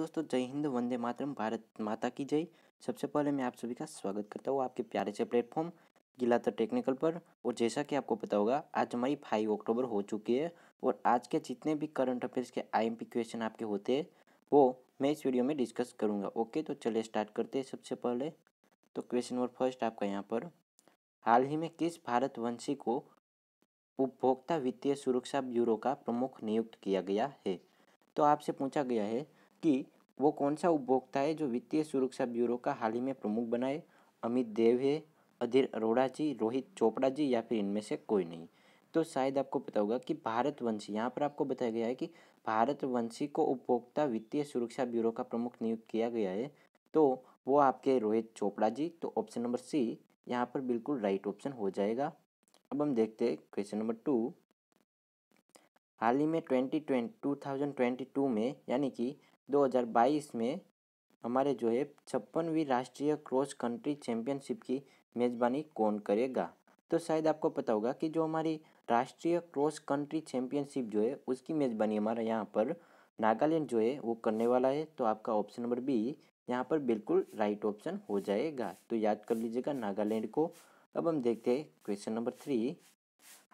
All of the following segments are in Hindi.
दोस्तों जय हिंद वंदे मातरम भारत माता की जय सबसे पहले मैं आप सभी का स्वागत करता हूँ आपके प्यारे से प्लेटफॉर्म गिलातर टेक्निकल पर और जैसा कि आपको पता होगा आज हमारी फाइव अक्टूबर हो चुकी है और आज के जितने भी करंट अफेयर्स के आईएमपी क्वेश्चन आपके होते हैं वो मैं इस वीडियो में डिस्कस करूँगा ओके तो चलिए स्टार्ट करते हैं सबसे पहले तो क्वेश्चन नंबर फर्स्ट आपका यहाँ पर हाल ही में किस भारतवंशी को उपभोक्ता वित्तीय सुरक्षा ब्यूरो का प्रमुख नियुक्त किया गया है तो आपसे पूछा गया है कि वो कौन सा उपभोक्ता है जो वित्तीय सुरक्षा ब्यूरो का हाल ही में प्रमुख बना है अमित देव है अधीर अरोड़ा जी रोहित चोपड़ा जी या फिर इनमें से कोई नहीं तो शायद आपको पता होगा कि भारतवंशी यहाँ पर आपको बताया गया है कि भारतवंशी को उपभोक्ता वित्तीय सुरक्षा ब्यूरो का प्रमुख नियुक्त किया गया है तो वो आपके रोहित चोपड़ा जी तो ऑप्शन नंबर सी यहाँ पर बिल्कुल राइट ऑप्शन हो जाएगा अब हम देखते हैं क्वेश्चन नंबर टू हाल ही में twenty twenty two thousand twenty two में यानी कि 2022 में हमारे जो है छप्पनवीं राष्ट्रीय क्रॉस कंट्री चैंपियनशिप की मेज़बानी कौन करेगा तो शायद आपको पता होगा कि जो हमारी राष्ट्रीय क्रॉस कंट्री चैंपियनशिप जो है उसकी मेज़बानी हमारे यहाँ पर नागालैंड जो है वो करने वाला है तो आपका ऑप्शन नंबर बी यहाँ पर बिल्कुल राइट ऑप्शन हो जाएगा तो याद कर लीजिएगा नागालैंड को अब हम देखते हैं क्वेश्चन नंबर थ्री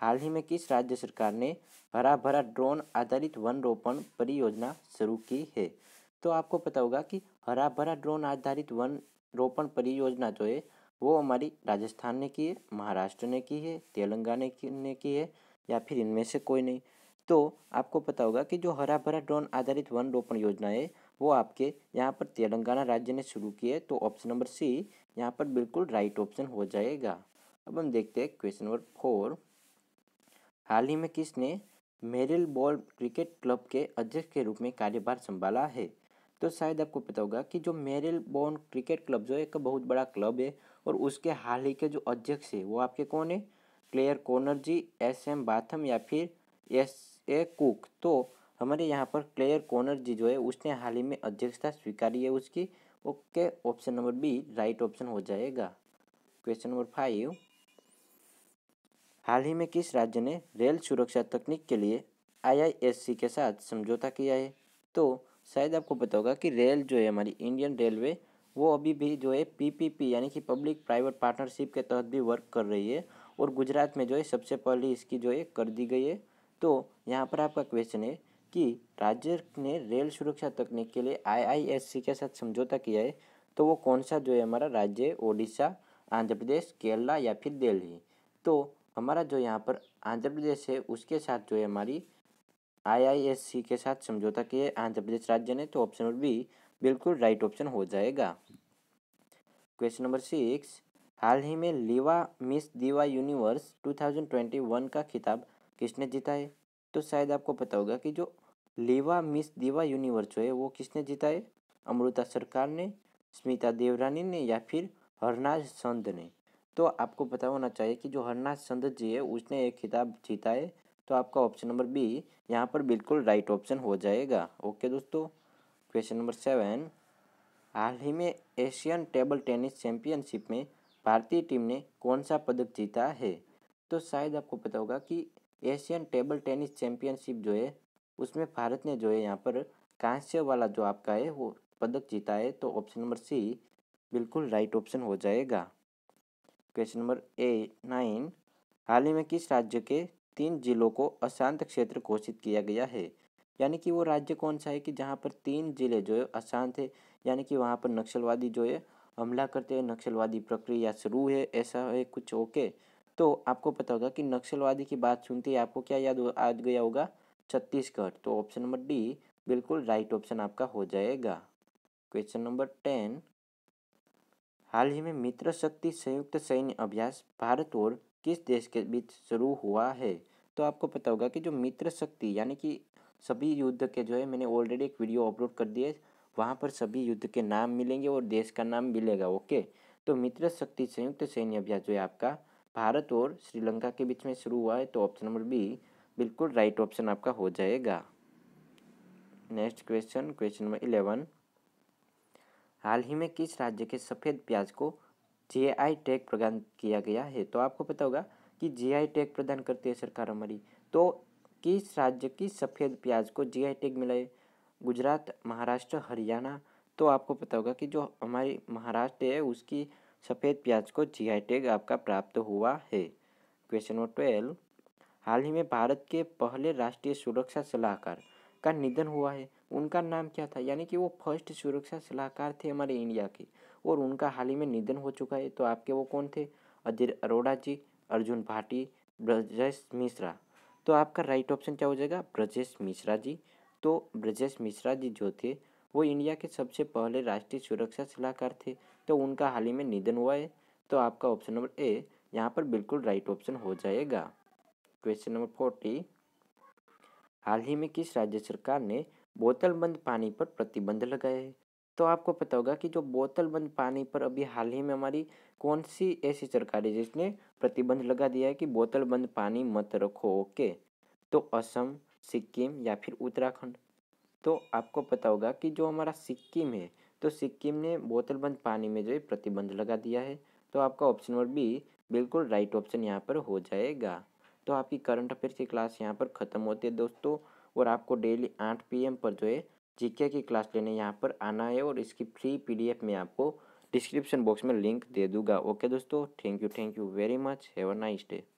हाल ही में किस राज्य सरकार ने भरा भरा ड्रोन आधारित वन रोपण परियोजना शुरू की है तो आपको पता होगा कि हरा भरा ड्रोन आधारित वन रोपण परियोजना जो है वो हमारी राजस्थान ने की है महाराष्ट्र ने की है तेलंगाना ने की है या फिर इनमें से कोई नहीं तो आपको पता होगा कि जो हरा भरा ड्रोन आधारित वन रोपण योजना है वो आपके यहाँ पर तेलंगाना राज्य ने शुरू की है तो ऑप्शन नंबर सी यहाँ पर बिल्कुल राइट ऑप्शन हो जाएगा अब हम देखते हैं क्वेश्चन नंबर फोर हाल ही में किसने मेरिल बॉल क्रिकेट क्लब के अध्यक्ष के रूप में कार्यभार संभाला है तो शायद आपको पता होगा कि जो मेरिल बॉन क्रिकेट क्लब जो है एक बहुत बड़ा क्लब है और उसके हाल ही के जो अध्यक्ष है वो आपके कौन है Clare Connor G S M Batham या फिर एस ए कुक तो हमारे यहाँ पर क्लेयर कॉर्नर जी जो है उसने हाल ही में अध्यक्षता स्वीकारी है उसकी okay option number B right option हो जाएगा क्वेश्चन नंबर फाइव हाल ही में किस राज्य ने रेल सुरक्षा तकनीक के लिए आईआईएससी के साथ समझौता किया है तो शायद आपको पता होगा कि रेल जो है हमारी इंडियन रेलवे वो अभी भी जो है पीपीपी यानी कि पब्लिक प्राइवेट पार्टनरशिप के तहत भी वर्क कर रही है और गुजरात में जो है सबसे पहले इसकी जो है कर दी गई है तो यहाँ पर आपका क्वेश्चन है कि राज्य ने रेल सुरक्षा तकनीक के लिए आईआईएससी के साथ समझौता किया है तो वो कौन सा जो है हमारा राज्य है ओडिशा आंध्र प्रदेश केरला या फिर दिल्ली तो हमारा जो यहाँ पर आंध्र प्रदेश है उसके साथ जो है हमारी आईआईएससी के साथ समझौता किए आंध्र प्रदेश राज्य ने तो ऑप्शन नंबर बी बिल्कुल राइट ऑप्शन हो जाएगा क्वेश्चन नंबर सिक्स हाल ही में लिवा मिस दिवा यूनिवर्स 2021 का खिताब किसने जीता है तो शायद आपको पता होगा कि जो लीवा मिस दिवा यूनिवर्स जो है वो किसने जीता है अमृता सरकार ने स्मिता देवरानी ने या फिर हरनाज संत ने तो आपको पता होना चाहिए कि जो हरनाथ चंद जी है उसने एक खिताब जीता है तो आपका ऑप्शन नंबर बी यहाँ पर बिल्कुल राइट ऑप्शन हो जाएगा ओके दोस्तों क्वेश्चन नंबर सेवन हाल ही में एशियन टेबल टेनिस चैंपियनशिप में भारतीय टीम ने कौन सा पदक जीता है तो शायद आपको पता होगा कि एशियन टेबल टेनिस चैंपियनशिप जो है उसमें भारत ने जो है यहाँ पर कांस्य वाला जो आपका है वो पदक जीता है तो ऑप्शन नंबर सी बिल्कुल राइट ऑप्शन हो जाएगा क्वेश्चन नंबर ए नाइन हाल ही में किस राज्य के तीन जिलों को अशांत क्षेत्र घोषित किया गया है यानी कि वो राज्य कौन सा है कि जहाँ पर तीन जिले जो है अशांत है यानी कि वहाँ पर नक्सलवादी जो है हमला करते हैं नक्सलवादी प्रक्रिया शुरू है ऐसा है कुछ ओके तो आपको पता होगा कि नक्सलवादी की बात सुनते ही आपको क्या याद आ गया होगा छत्तीसगढ़ तो ऑप्शन नंबर डी बिल्कुल राइट ऑप्शन आपका हो जाएगा क्वेश्चन नंबर टेन हाल ही में मित्र शक्ति संयुक्त सैन्य अभ्यास भारत और किस देश के बीच शुरू हुआ है तो आपको पता होगा कि जो मित्र शक्ति यानी कि सभी युद्ध के जो है मैंने ऑलरेडी एक वीडियो अपलोड कर दिए वहाँ पर सभी युद्ध के नाम मिलेंगे और देश का नाम मिलेगा ओके तो मित्र शक्ति संयुक्त सैन्य अभ्यास जो है आपका भारत और श्रीलंका के बीच में शुरू हुआ है तो ऑप्शन नंबर बी बिल्कुल राइट ऑप्शन आपका हो जाएगा next question question number eleven हाल ही में किस राज्य के सफ़ेद प्याज को जे आई टैग प्रदान किया गया है तो आपको पता होगा कि जे आई टैग प्रदान करती है सरकार हमारी तो किस राज्य की सफ़ेद प्याज को जी आई टैग मिला है गुजरात महाराष्ट्र हरियाणा तो आपको पता होगा कि जो हमारी महाराष्ट्र है उसकी सफ़ेद प्याज को जी आई टैग आपका प्राप्त हुआ है क्वेश्चन नंबर ट्वेल्व हाल ही में भारत के पहले राष्ट्रीय सुरक्षा सलाहकार का निधन हुआ है उनका नाम क्या था यानी कि वो फर्स्ट सुरक्षा सलाहकार थे हमारे इंडिया के और उनका हाल ही में निधन हो चुका है तो आपके वो कौन थे अजय अरोड़ा जी अर्जुन भाटी ब्रजेश मिश्रा तो आपका राइट ऑप्शन क्या हो जाएगा ब्रजेश मिश्रा जी तो ब्रजेश मिश्रा जी जो थे वो इंडिया के सबसे पहले राष्ट्रीय सुरक्षा सलाहकार थे तो उनका हाल ही में निधन हुआ है तो आपका ऑप्शन नंबर ए यहाँ पर बिल्कुल राइट ऑप्शन हो जाएगा क्वेश्चन नंबर फोर्टी हाल ही में किस राज्य सरकार ने बोतल बंद पानी पर प्रतिबंध लगाए हैं तो आपको पता होगा कि जो बोतल बंद पानी पर अभी हाल ही में हमारी कौन सी ऐसी सरकार है जिसने प्रतिबंध लगा दिया है कि बोतल बंद पानी मत रखो ओके तो असम सिक्किम या फिर उत्तराखंड तो आपको पता होगा कि जो हमारा सिक्किम है तो सिक्किम ने बोतल बंद पानी में जो है प्रतिबंध लगा दिया है तो आपका ऑप्शन नंबर बी बिल्कुल राइट ऑप्शन यहाँ पर हो जाएगा तो आपकी करंट अफेयर्स की क्लास यहाँ पर ख़त्म होती है दोस्तों और आपको डेली आठ पी पर जो है जीके की क्लास लेने यहाँ पर आना है और इसकी फ्री पी में आपको डिस्क्रिप्शन बॉक्स में लिंक दे दूंगा ओके दोस्तों thank you thank you very much have a nice day